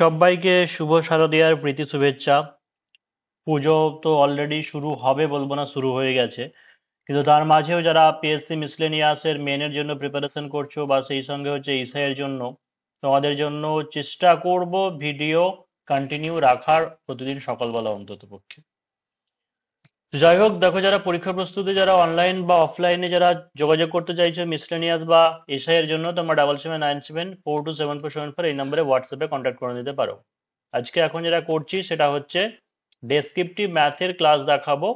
সবাইকে শুভ শারদীয়ার প্রীতি শুভেচ্ছা পুজো তো অলরেডি শুরু হবে বলবো না শুরু হয়ে গেছে কিন্তু তার মাঝেও যারা পিএসসি মিসলেনিয়াসের মেনের জন্য প্রিপারেশন করছো বা সেই সঙ্গে হচ্ছে ইসাইয়ের জন্য তোমাদের জন্য চেষ্টা করব ভিডিও কন্টিনিউ রাখার প্রতিদিন সকালবেলা অন্তত পক্ষে যাই হোক দেখো যারা পরীক্ষা প্রস্তুতি যারা অনলাইন বা অফলাইনে যারা যোগাযোগ করতে চাইছো মিসলেনিয়াস বা এসআই এর জন্য তোমরা double seven nine seven four two seven four seven four এই নম্বরে হোয়াটসঅ্যাপে কন্ট্যাক্ট করে নিতে পারো আজকে এখন যেটা করছি সেটা হচ্ছে ডেসক্রিপটিভ ম্যাথের ক্লাস দেখাবো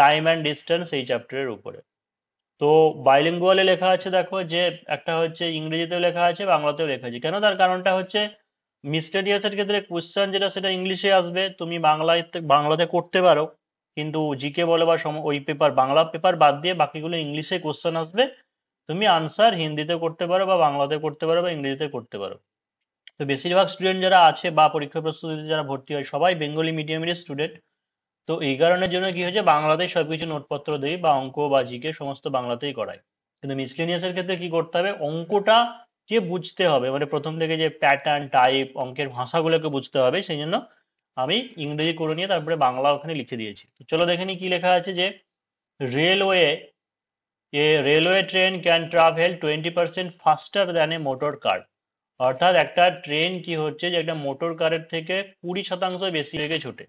টাইম অ্যান্ড ডিস্টেন্স এই চ্যাপ্টারের উপরে তো বাইলিঙ্গুয়ালে লেখা আছে দেখো যে একটা হচ্ছে ইংরেজিতেও লেখা আছে বাংলাতেও লেখা আছে কেন তার কারণটা হচ্ছে মিস্টেডিয়াসের ক্ষেত্রে কোশ্চেন যেটা সেটা ইংলিশে আসবে তুমি বাংলায় বাংলাতে করতে পারো কিন্তু জিকে বলে বা ওই পেপার বাংলা পেপার বাদ দিয়ে বাকিগুলো ইংলিশে কোশ্চেন আসবে তুমি আনসার হিন্দিতে করতে পারো বা বাংলাতে করতে পারো বা ইংরেজিতে করতে পারো তো বেশিরভাগ স্টুডেন্ট যারা আছে বা পরীক্ষা প্রস্তুতিতে যারা ভর্তি হয় সবাই বেঙ্গলি মিডিয়ামের স্টুডেন্ট তো এই কারণের জন্য কি হয়েছে বাংলাতেই সব কিছু নোটপত্র দেই বা অঙ্ক বা জিকে সমস্ত বাংলাতেই করায় কিন্তু মিসলিনিয়াসের ক্ষেত্রে কি করতে হবে অঙ্কটা যে বুঝতে হবে মানে প্রথম থেকে যে প্যাটার্ন টাইপ অঙ্কের ভাষাগুলোকে বুঝতে হবে সেই জন্য আমি ইংরেজি করে নিয়ে তারপরে বাংলা ওখানে লিখে দিয়েছি চলো দেখে নিই কী লেখা আছে যে railway a railway train can travel twenty percent faster than a motor car অর্থাৎ একটা ট্রেন কি হচ্ছে যে একটা মোটর কারের থেকে কুড়ি শতাংশ বেশি লেগে ছোটে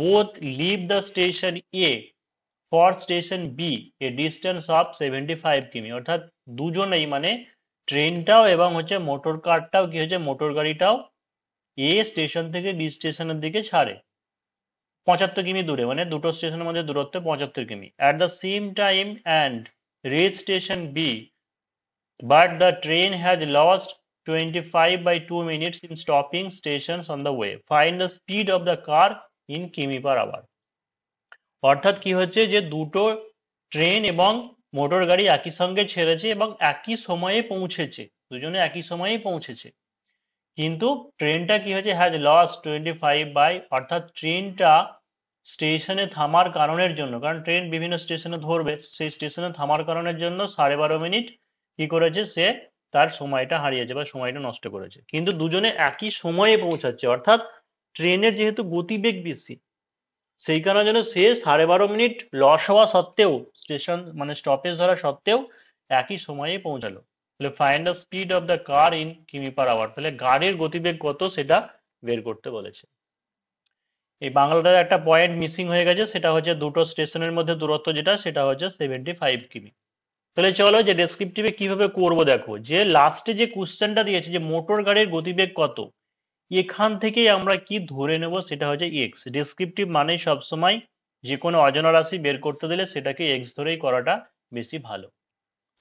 both leave the station A for station B a distance of seventy five কিমি অর্থাৎ দুজনেই মানে ট্রেনটাও এবং হচ্ছে মোটর কারটাও কি হচ্ছে মোটর গাড়িটাও এ স্টেশন থেকে বি স্টেশনের দিকে ছাড়ে পঁচাত্তর কিমি দূরে মানে দুটো স্টেশনের মধ্যে দূরত্ব পঁচাত্তর কিমি at the same time and rail station B but the train has lost five by two minutes in stopping station on the way find the speed of the car in কিমি পার আওয়ার অর্থাৎ কি হচ্ছে যে দুটো train এবং motor গাড়ি একই সঙ্গে ছেড়েছে এবং একই সময়ে পৌঁছেছে দুজনে একই সময়ে পৌঁছেছে কিন্তু ট্রেনটা কি হয়েছে has lost twenty five by অর্থাৎ ট্রেনটা স্টেশনে থামার কারণের জন্য কারণ ট্রেন বিভিন্ন স্টেশনে ধরবে সেই স্টেশনে থামার কারণের জন্য সাড়ে বারো মিনিট কি করেছে সে তার সময়টা হারিয়েছে বা সময়টা নষ্ট করেছে কিন্তু দুজনে একই সময়ে পৌঁছাচ্ছে অর্থাৎ ট্রেনের যেহেতু গতিবেগ বেশি সেই কারণের জন্য সে সাড়ে বারো মিনিট লস হওয়া সত্ত্বেও স্টেশন মানে স্টপেজ ধরা সত্ত্বেও একই সময়ে পৌঁছালো তাহলে find the speed of the car in কিমি পার আওয়ার তাহলে গাড়ির গতিবেগ কত সেটা বের করতে বলেছে এই বাংলাটার একটা পয়েন্ট মিসিং হয়ে গেছে সেটা হচ্ছে দুটো স্টেশনের মধ্যে দূরত্ব যেটা সেটা হচ্ছে সেভেন্টি ফাইভ কিমি তাহলে চলো যে ডেসক্রিপটিভে কিভাবে করব দেখো যে লাস্টে যে কোশ্চেনটা দিয়েছে যে মোটর গাড়ির গতিবেগ কত এখান থেকেই আমরা কি ধরে নেব সেটা হচ্ছে এক্স ডেসক্রিপটিভ মানে সবসময় যে কোনো অজানা রাশি বের করতে দিলে সেটাকে এক্স ধরেই করাটা বেশি ভালো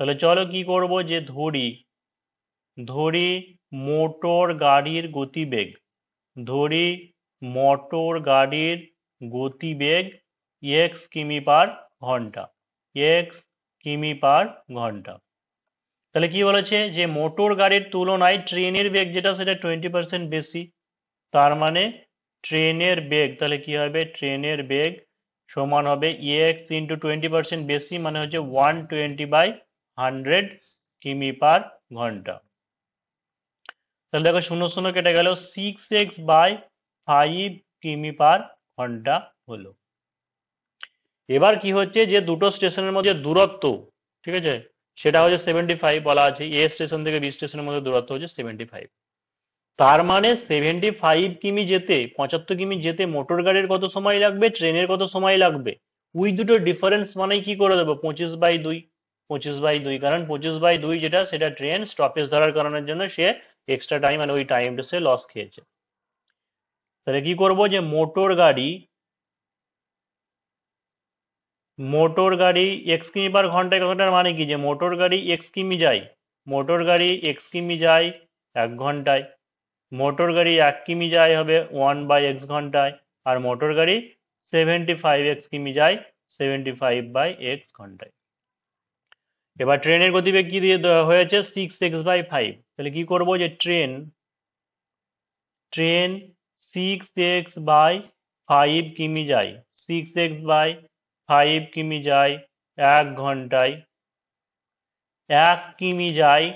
তাহলে চলো কি করব যে ধরি ধরি মোটর গাড়ির গতিবেগ ধরি মোটর গাড়ির গতিবেগ এক্স কিমি পার ঘন্টা এক্স কিমি পার ঘন্টা তাহলে কি বলেছে যে মোটর গাড়ির তুলনায় ট্রেনের বেগ যেটা সেটা টোয়েন্টি পার্সেন্ট বেশি তার মানে ট্রেনের বেগ তাহলে কি হবে ট্রেনের বেগ সমান হবে এক্স ইন্টু টোয়েন্টি পার্সেন্ট বেশি মানে হচ্ছে ওয়ান টোয়েন্টি বাই হান্ড্রেড কিমি পার ঘন্টা তাহলে দেখো শূন্য শূন্য কেটে গেল সিক্স এক্স বাই ফাইভ কিমি পার ঘন্টা হলো এবার কি হচ্ছে যে দুটো স্টেশনের মধ্যে দূরত্ব ঠিক আছে সেটা হচ্ছে সেভেন্টি ফাইভ বলা আছে এ স্টেশন থেকে বি স্টেশনের মধ্যে দূরত্ব হচ্ছে সেভেন্টি ফাইভ তার মানে সেভেন্টি ফাইভ কিমি যেতে পঁচাত্তর কিমি যেতে মোটর গাড়ির কত সময় লাগবে ট্রেনের কত সময় লাগবে উই দুটো ডিফারেন্স মানে কি করে দেবো পঁচিশ বাই দুই পঁচিশ বাই দুই কারণ পঁচিশ বাই দুই যেটা সেটা ট্রেন স্টপেজ ধরার কারণের জন্য সে এক্সট্রা টাইম মানে ওই টাইমটা সে লস খেয়েছে তাহলে কি করব যে মোটর গাড়ি মোটর গাড়ি এক্স কিমি পার ঘন্টায় কথাটার মানে কি যে মোটর গাড়ি এক্স কিমি যায় মোটর গাড়ি এক্স কিমি যায় এক ঘন্টায় মোটর গাড়ি এক কিমি যায় হবে ওয়ান বাই এক্স ঘন্টায় আর মোটর গাড়ি সেভেন্টি ফাইভ এক্স কিমি যায় সেভেন্টি ফাইভ বাই এক্স ঘন্টায় এবার ট্রেনের গতিবেগ কি দিয়ে হয়েছে সিক্স এক্স বাই ফাইভ তাহলে কি করবো যে train train six x by five কিমি যায় সিক্স এক্স বাই ফাইভ কিমি যায় এক ঘন্টায় এক কিমি যায়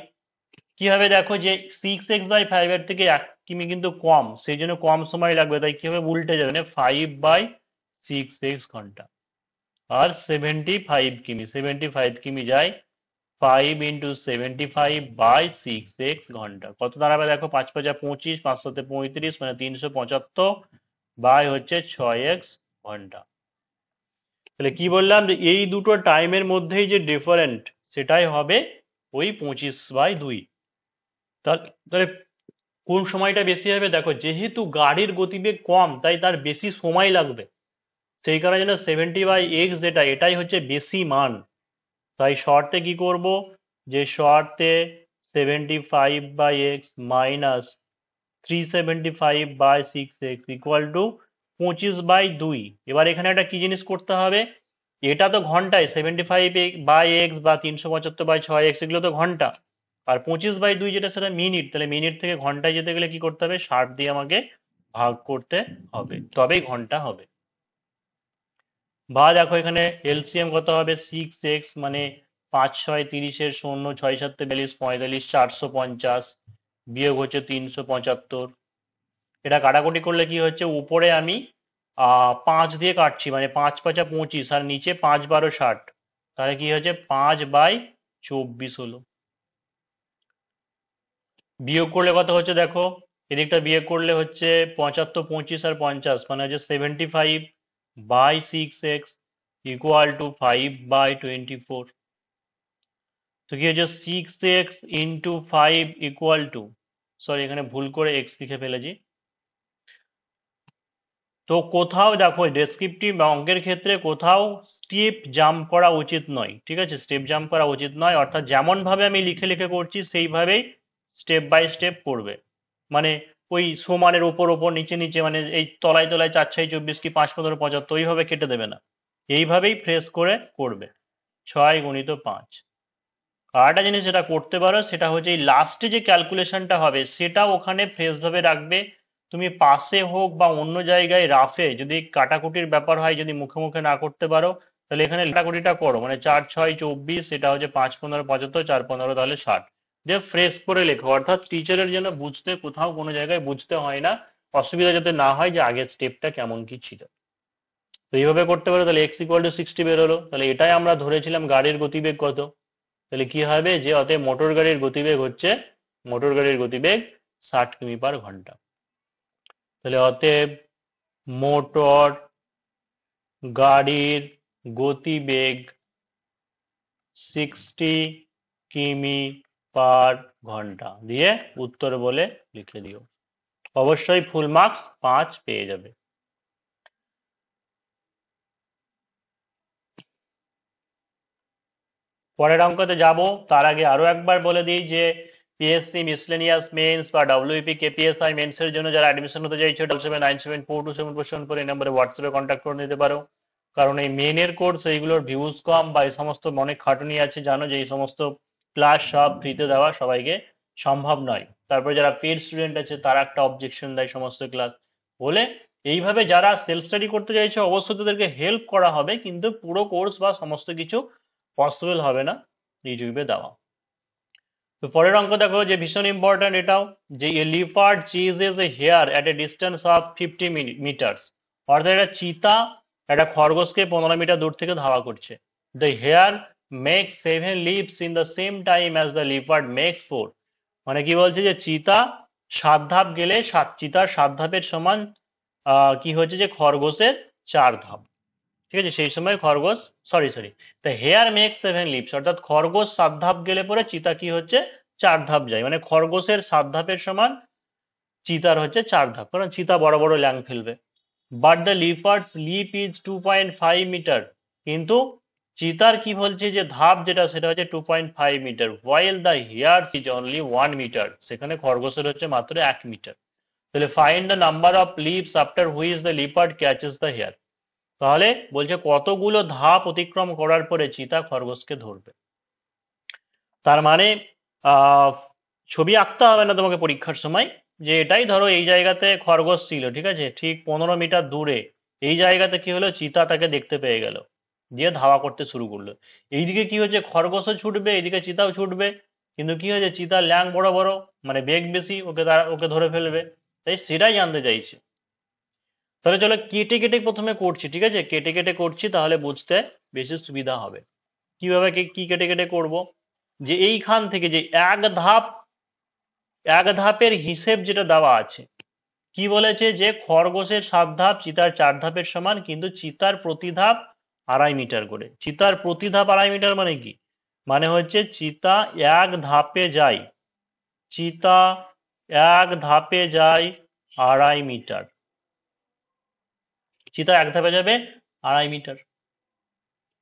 কীভাবে দেখো যে সিক্স এক্স বাই ফাইভের থেকে এক কিমি কিন্তু কম সেই জন্য কম সময় লাগবে তাই কীভাবে উল্টে যাবে না ফাইভ বাই সিক্স এক্স ঘন্টা আর সেভেন্টি ফাইভ কিমি সেভেন্টি ফাইভ কিমি যায় five into seventy five by six x ঘন্টা কত দাঁড়াবে দেখো পাঁচ পাঁচা পঁচিশ পাঁচশোতে পঁয়ত্রিশ মানে তিনশো পঁচাত্তর বাই হচ্ছে ছয় এক্স ঘন্টা তাহলে কি বললাম যে এই দুটো টাইমের মধ্যেই যে ডিফারেন্ট সেটাই হবে ওই পঁচিশ বাই দুই তাহলে কোন সময়টা বেশি হবে দেখো যেহেতু গাড়ির গতিবেগ কম তাই তার বেশি সময় লাগবে সেই কারণে যেন সেভেন্টি বাই এক্স যেটা এটাই হচ্ছে বেশি মান তাই শর্তে কি করব যে শর্তে seventy five by x minus three seventy five by six x equal to পঁচিশ বাই দুই এবার এখানে একটা কি জিনিস করতে হবে এটা তো ঘন্টায় সেভেন্টি ফাইভ বাই এক্স বা তিনশো পঁচাত্তর বাই ছয় এক্স এগুলো তো ঘন্টা আর পঁচিশ বাই দুই যেটা সেটা মিনিট তাহলে মিনিট থেকে ঘন্টায় যেতে গেলে কি করতে হবে ষাট দিয়ে আমাকে ভাগ করতে হবে তবেই ঘন্টা হবে বা দেখো এখানে এলসিএম কত হবে সিক্স এক্স মানে পাঁচ ছয় তিরিশের শূন্য ছয় সাত বিয়াল্লিশ পঁয়তাল্লিশ চারশো পঞ্চাশ বিয়োগ হচ্ছে তিনশো পঁচাত্তর এটা কাটাকুটি করলে কি হচ্ছে উপরে আমি পাঁচ দিয়ে কাটছি মানে পাঁচ পাঁচা পঁচিশ আর নিচে পাঁচ বারো ষাট তাহলে কি হচ্ছে পাঁচ বাই চব্বিশ হলো বিয়োগ করলে কত হচ্ছে দেখো এদিকটা বিয়োগ করলে হচ্ছে পঁচাত্তর পঁচিশ আর পঞ্চাশ মানে হচ্ছে seventy five by 6x equal to 5 by 24. তো কি হয়েছে six x into five equal to sorry এখানে ভুল করে এক্স লিখে ফেলেছি তো কোথাও দেখো ডেসক্রিপটিভ অঙ্কের ক্ষেত্রে কোথাও স্টেপ জাম্প করা উচিত নয় ঠিক আছে স্টেপ জাম্প করা উচিত নয় অর্থাৎ যেমনভাবে আমি লিখে লিখে করছি সেইভাবেই স্টেপ বাই স্টেপ পড়বে মানে ওই সমানের ওপর ওপর নিচে নিচে মানে এই তলায় তলায় চার ছয় চব্বিশ কি পাঁচ পনেরো পঁচাত্তর ওইভাবে কেটে দেবে না এইভাবেই ফ্রেশ করে করবে ছয় গুণিত পাঁচ আরেকটা জিনিস যেটা করতে পারো সেটা হচ্ছে এই লাস্টে যে ক্যালকুলেশনটা হবে সেটা ওখানে ফ্রেশভাবে রাখবে তুমি পাশে হোক বা অন্য জায়গায় রাফে যদি কাটাকুটির ব্যাপার হয় যদি মুখে মুখে না করতে পারো তাহলে এখানে কাটাকুটিটা করো মানে চার ছয় চব্বিশ সেটা হচ্ছে পাঁচ পনেরো পঁচাত্তর চার পনেরো তাহলে ষাট যে ফ্রেশ করে লেখো অর্থাৎ টিচারের যেন বুঝতে কোথাও কোনো জায়গায় বুঝতে হয় না অসুবিধা যাতে না হয় যে আগের স্টেপটা কেমন কি ছিল তো এইভাবে করতে পারো তাহলে এক্স ইকুয়াল টু সিক্সটি বেরোলো তাহলে এটাই আমরা ধরেছিলাম গাড়ির গতিবেগ কত তাহলে কি হবে যে অতএব মোটর গাড়ির গতিবেগ হচ্ছে মোটর গাড়ির গতিবেগ ষাট কিমি পার ঘন্টা তাহলে অতএব মোটর গাড়ির গতিবেগ সিক্সটি কিমি পার ঘন্টা দিয়ে উত্তর বলে লিখে দিও অবশ্যই ফুল মার্কস পাঁচ পেয়ে যাবে পরের অঙ্কতে যাব তার আগে আরো একবার বলে দিই যে পিএসসি মিসলেনিয়াস মেন্স বা ডাব্লিউপি কেপিএসআই মেন্সের জন্য যারা অ্যাডমিশন হতে চাইছে double seven nine seven four two seven four seven four এই নম্বরে হোয়াটসঅ্যাপে কন্ট্যাক্ট করে নিতে পারো কারণ এই মেনের কোর্স এইগুলোর ভিউজ কম বা এই সমস্ত অনেক খাটুনি আছে জানো যে এই সমস্ত ক্লাস সব ফ্রিতে দেওয়া সবাইকে সম্ভব নয় তারপরে যারা পেড স্টুডেন্ট আছে তারা একটা অবজেকশন দেয় সমস্ত ক্লাস বলে এইভাবে যারা সেলফ স্টাডি করতে চাইছে অবশ্যই তাদেরকে হেল্প করা হবে কিন্তু পুরো কোর্স বা সমস্ত কিছু পসিবল হবে না ইউটিউবে দেওয়া তো পরের অঙ্ক দেখো যে ভীষণ ইম্পর্ট্যান্ট এটাও যে a leopard chases is a hare at a distance of fifty metres অর্থাৎ একটা চিতা একটা খরগোশকে পনেরো মিটার দূর থেকে ধাওয়া করছে the hare makes seven leaps in the same time as the leopard makes four মানে কি বলছে যে চিতা সাত ধাপ গেলে সাত চিতার সাত ধাপের সমান কি হয়েছে যে খরগোশের চার ধাপ ঠিক আছে সেই সময় খরগোশ সরি সরি তো হেয়ার মেক সেভেন লিপস অর্থাৎ খরগোশ সাত ধাপ গেলে পরে চিতা কি হচ্ছে চার ধাপ যায় মানে খরগোশের সাত ধাপের সমান চিতার হচ্ছে চার ধাপ কারণ চিতা বড় বড় ল্যাং ফেলবে but the leopard's leap is two point five metre কিন্তু চিতার কি বলছে যে ধাপ যেটা সেটা হচ্ছে two point five metre while the hare's is only one metre সেখানে খরগোশের হচ্ছে মাত্র এক মিটার তাহলে find the number of leaps after which the leopard catches the hare তাহলে বলছে কতগুলো ধাপ অতিক্রম করার পরে চিতা খরগোশকে ধরবে তার মানে ছবি আঁকতে হবে না তোমাকে পরীক্ষার সময় যে এটাই ধরো এই জায়গাতে খরগোশ ছিল ঠিক আছে ঠিক পনেরো মিটার দূরে এই জায়গাতে কি হলো চিতা তাকে দেখতে পেয়ে গেল দিয়ে ধাওয়া করতে শুরু করলো এইদিকে কি হচ্ছে খরগোশও ছুটবে এইদিকে চিতাও ছুটবে কিন্তু কি হয়েছে চিতা ল্যাং বড় বড় মানে বেগ বেশি ওকে তারা ওকে ধরে ফেলবে তাই সেটাই জানতে চাইছে তাহলে চলো কেটে কেটে প্রথমে করছি ঠিক আছে কেটে কেটে করছি তাহলে বুঝতে বেশি সুবিধা হবে কিভাবে কি কেটে কেটে করব যে এইখান থেকে যে এক ধাপ এক ধাপের হিসেব যেটা দেওয়া আছে কি বলেছে যে খরগোশের সাত ধাপ চিতার চার ধাপের সমান কিন্তু চিতার প্রতি ধাপ আড়াই মিটার করে চিতার প্রতি ধাপ আড়াই মিটার মানে কি মানে হচ্ছে চিতা এক ধাপে যায় চিতা এক ধাপে যায় আড়াই মিটার চিতা এক ধাপে যাবে আড়াই মিটার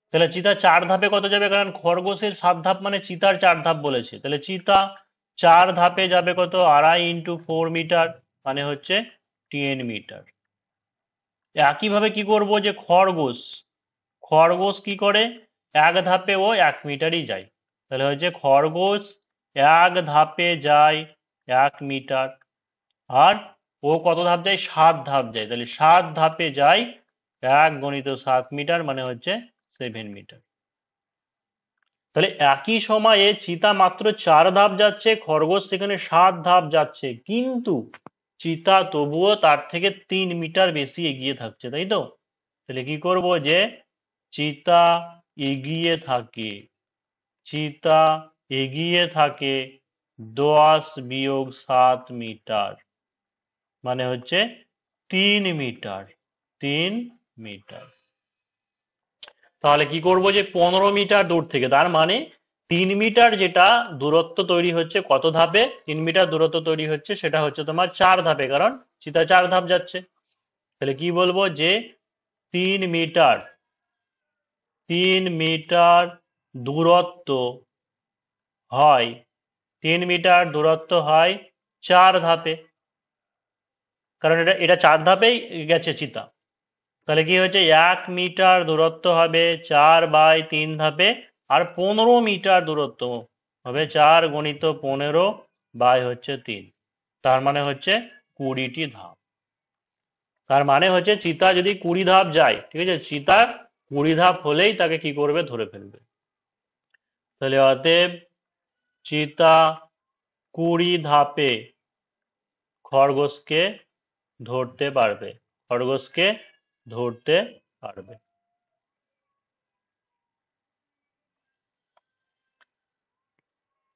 তাহলে চিতা চার ধাপে কত যাবে কারণ খরগোশের সাত ধাপ মানে চিতার চার ধাপ বলেছে তাহলে চিতা চার ধাপে যাবে কত আড়াই ইন্টু ফোর মিটার মানে হচ্ছে টেন মিটার একইভাবে কি করব যে খরগোশ খরগোশ কি করে এক ধাপে ও এক মিটারই যায় তাহলে হচ্ছে খরগোশ এক ধাপে যায় এক মিটার আর ও কত ধাপ যায় সাত ধাপ যায় তাহলে সাত ধাপে যায় এক গণিত সাত মিটার মানে হচ্ছে সেভেন মিটার তাহলে একই সময়ে চিতা মাত্র চার ধাপ যাচ্ছে খরগোশ সেখানে সাত ধাপ যাচ্ছে কিন্তু চিতা তবুও তার থেকে তিন মিটার বেশি এগিয়ে থাকছে তাই তো তাহলে কি করব যে চিতা এগিয়ে থাকে চিতা এগিয়ে থাকে দশ বিয়োগ সাত মিটার মানে হচ্ছে তিন মিটার তিন মিটার তাহলে কি করবো যে পনেরো মিটার দূর থেকে তার মানে তিন মিটার যেটা দূরত্ব তৈরি হচ্ছে কত ধাপে তিন মিটার দূরত্ব তৈরি হচ্ছে সেটা হচ্ছে তোমার চার ধাপে কারণ চিতা চার ধাপ যাচ্ছে তাহলে কি বলবো যে তিন মিটার তিন মিটার দূরত্ব হয় তিন মিটার দূরত্ব হয় চার ধাপে কারণ এটা এটা চার ধাপেই গেছে চিতা তাহলে কি হয়েছে এক মিটার দূরত্ব হবে চার বাই তিন ধাপে আর পনেরো মিটার দূরত্ব হবে চার গণিত পনেরো বাই হচ্ছে তিন তার মানে হচ্ছে কুড়িটি ধাপ তার মানে হচ্ছে চিতা যদি কুড়ি ধাপ যায় ঠিক আছে চিতার কুড়ি ধাপ হলেই তাকে কি করবে ধরে ফেলবে তাহলে অতএব চিতা কুড়ি ধাপে খরগোশকে ধরতে পারবে খরগোশকে ধরতে পারবে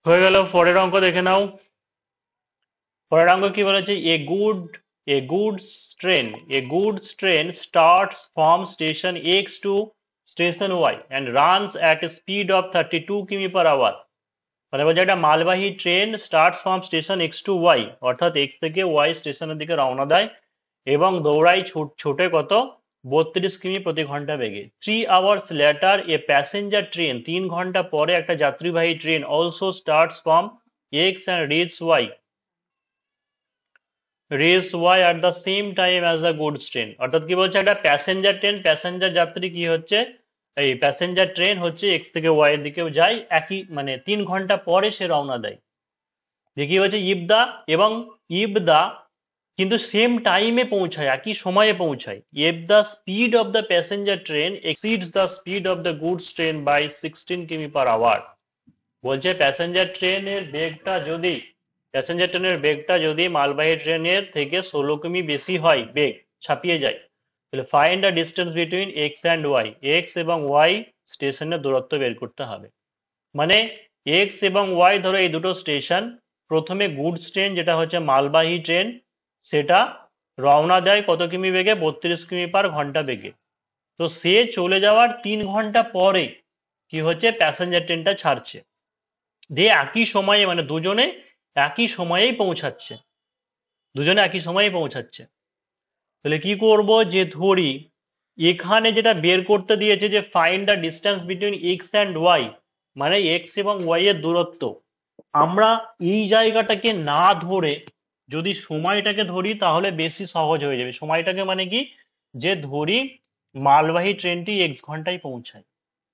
হয়ে গেল পরের অঙ্ক দেখে নাও পরের অঙ্ক কি বলেছে a good A goods train. A goods train starts from station X to station Y and runs at a speed of 32 km per hour. মানে বলছে একটা মালবাহী train starts from station X to Y অর্থাৎ X থেকে Y স্টেশনের দিকে রওনা দেয় এবং দৌড়াই ছোটে কত বত্রিশ কিমি প্রতি ঘন্টা বেগে three hours later a passenger train তিন ঘন্টা পরে একটা যাত্রীবাহী train also starts from X and reach Y reach Y at the same time as the goods train অর্থাৎ কি বলছে একটা প্যাসেঞ্জার ট্রেন প্যাসেঞ্জার যাত্রী কি হচ্ছে এই প্যাসেঞ্জার ট্রেন হচ্ছে এক্স থেকে ওয়াই এর দিকেও যায় একই মানে তিন ঘন্টা পরে সে রওনা দেয় যে কি হচ্ছে ইবদা এবং ইবদা কিন্তু সেম টাইমে পৌঁছায় একই সময়ে পৌঁছায় if the speed of the passenger train exceeds the speed of the goods train by sixteen কিমি পার আওয়ার বলছে প্যাসেঞ্জার ট্রেনের বেগটা যদি প্যাসেঞ্জার ট্রেনের বেগটা যদি মালবাহী ট্রেনের থেকে ষোলো কিমি বেশি হয় বেগ ছাপিয়ে যায় তাহলে find the distance between X and Y X এবং ওয়াই স্টেশনের দূরত্ব বের করতে হবে মানে এক্স এবং ওয়াই ধরো এই দুটো স্টেশন প্রথমে গুডস ট্রেন যেটা হচ্ছে মালবাহী ট্রেন সেটা রওনা দেয় কত কিমি বেগে বত্রিশ কিমি পার ঘন্টা বেগে তো সে চলে যাওয়ার তিন ঘন্টা পরে কি হচ্ছে প্যাসেঞ্জার ট্রেনটা ছাড়ছে দিয়ে একই সময়ে মানে দুজনে একই সময়েই পৌঁছাচ্ছে দুজনে একই সময়েই পৌঁছাচ্ছে তাহলে কি করব যে ধরি এখানে যেটা বের করতে দিয়েছে যে find the distance between X and Y মানে এক্স এবং ওয়াই এর দূরত্ব আমরা এই জায়গাটাকে না ধরে যদি সময়টাকে ধরি তাহলে বেশি সহজ হয়ে যাবে সময়টাকে মানে কি যে ধরি মালবাহী ট্রেনটি এক্স ঘন্টায় পৌঁছায়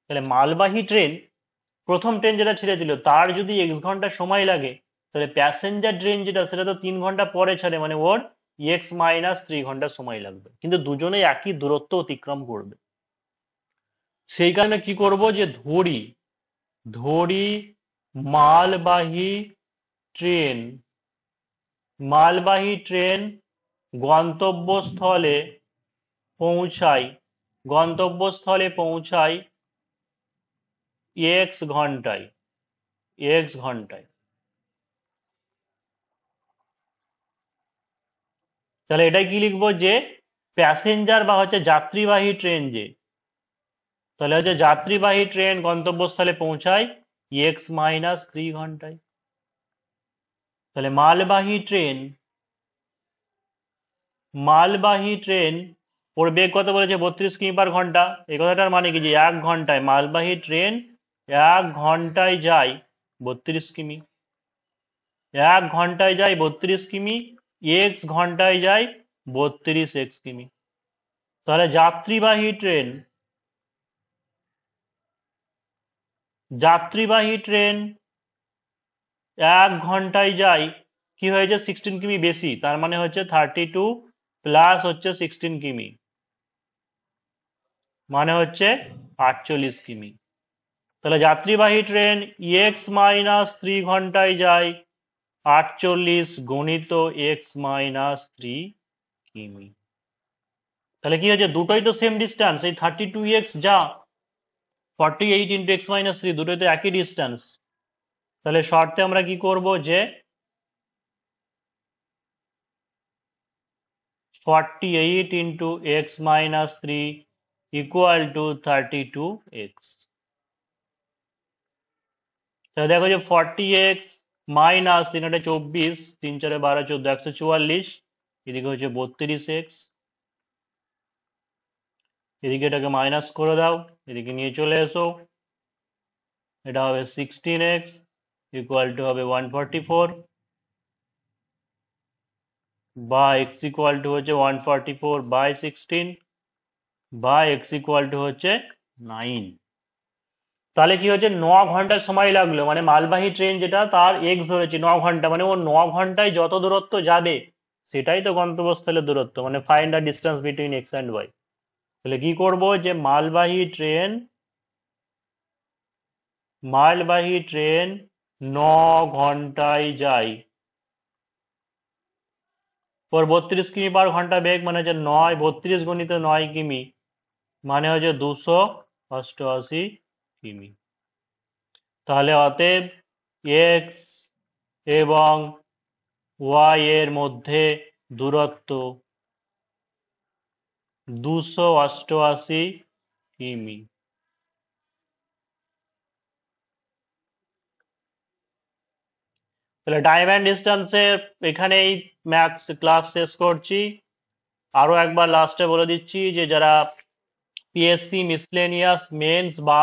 তাহলে মালবাহী ট্রেন প্রথম ট্রেন যেটা ছেড়েছিল তার যদি এক্স ঘন্টা সময় লাগে তাহলে প্যাসেঞ্জার ট্রেন যেটা সেটা তো তিন ঘন্টা পরে ছাড়ে মানে ওর এক্স মাইনাস থ্রি ঘন্টা সময় লাগবে কিন্তু দুজনে একই দূরত্ব অতিক্রম করবে সেই কারণে কি করব যে ধরি ধরি মালবাহী ট্রেন মালবাহী ট্রেন গন্তব্যস্থলে পৌঁছায় গন্তব্যস্থলে পৌঁছায় এক্স ঘন্টায় এক্স ঘন্টায় তাহলে এটাই কি লিখবো যে প্যাসেঞ্জার বা হচ্ছে যাত্রীবাহী ট্রেন যে তাহলে হচ্ছে যাত্রীবাহী ট্রেন গন্তব্যস্থলে পৌঁছায় এক্স মাইনাস থ্রি ঘন্টায় তাহলে মালবাহী ট্রেন মালবাহী ট্রেন ওর বেগ কত বলেছে বত্রিশ কিমি পার ঘন্টা এই কথাটার মানে কি যে এক ঘন্টায় মালবাহী ট্রেন এক ঘন্টায় যায় বত্রিশ কিমি এক ঘন্টায় যায় বত্রিশ কিমি x ঘন্টা যায় 32x কিমি তাহলে যাত্রীবাহী ট্রেন যাত্রীবাহী ট্রেন 1 ঘন্টায় যায় কি হয়েছে 16 কিমি বেশি তার মানে হচ্ছে 32 প্লাস হচ্ছে 16 কিমি মান হবে 48 কিমি তাহলে যাত্রীবাহী ট্রেন x - 3 ঘন্টায় যায় আটচল্লিশ গণিত এক্স মাইনাস থ্রি কিমি তাহলে কি হয়েছে দুটোই তো সেম ডিস্টেন্স এই থার্টি টু এক্স যা forty eight into x minus three দুটোই তো একই ডিস্টেন্স তাহলে শর্তে আমরা কি করব যে forty eight into x minus three equal to thirty two x তাহলে দেখো যে ফর্টি এক্স মাইনাস তিন আটে চব্বিশ তিন চারে বারো চোদ্দ একশো চুয়াল্লিশ এদিকে হচ্ছে বত্রিশ এক্স এদিকে এটাকে মাইনাস করে দাও এদিকে নিয়ে চলে এসো এটা হবে সিক্সটিন এক্স ইকুয়াল টু হবে ওয়ান ফর্টি ফোর বা এক্স ইকুয়াল টু হচ্ছে one forty four by sixteen বা এক্স ইকুয়াল টু হচ্ছে নাইন তাহলে কি হচ্ছে ন ঘন্টার সময় লাগলো মানে মালবাহী ট্রেন যেটা তার এক্স ধরেছে ন ঘন্টা মানে ও ন ঘন্টায় যত দূরত্ব যাবে সেটাই তো গন্তব্যস্থলের দূরত্ব মানে find a distance between X and Y তাহলে কি করবো যে মালবাহী ট্রেন মালবাহী ট্রেন ন ঘন্টায় যায় ওর বত্রিশ কিমি পার ঘন্টা বেগ মানে হচ্ছে নয় বত্রিশ গণিত নয় কিমি মানে হচ্ছে দুশো অষ্টআশি কিমি তাহলে অতএব এক্স এবং ওয়াই এর মধ্যে দূরত্ব দুশো অষ্টআশি কিমি তাহলে ডায়মন্ড ডিস্টেন্সের এখানেই ম্যাথস ক্লাস শেষ করছি আরও একবার লাস্টে বলে দিচ্ছি যে যারা পিএসসি মিসলেনিয়াস মেন্স বা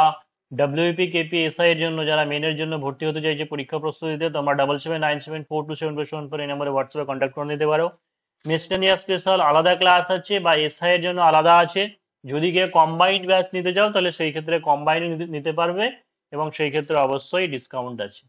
ডাব্লিউপি এসআই e এর জন্য যারা মেনের জন্য ভর্তি হতে চাইছে পরীক্ষা প্রস্তুতি দিতে তোমরা double seven nine seven four two seven four seven four এই নম্বরে হোয়াটসঅ্যাপে কন্ট্যাক্ট করে নিতে পারো মিসটেনিয়া স্পেশাল আলাদা ক্লাস আছে বা এসআই এর জন্য আলাদা আছে যদি কেউ কম্বাইন্ড ব্যাচ নিতে চাও তাহলে সেই ক্ষেত্রে কম্বাইন্ড নিতে পারবে এবং সেই ক্ষেত্রে অবশ্যই ডিসকাউন্ট আছে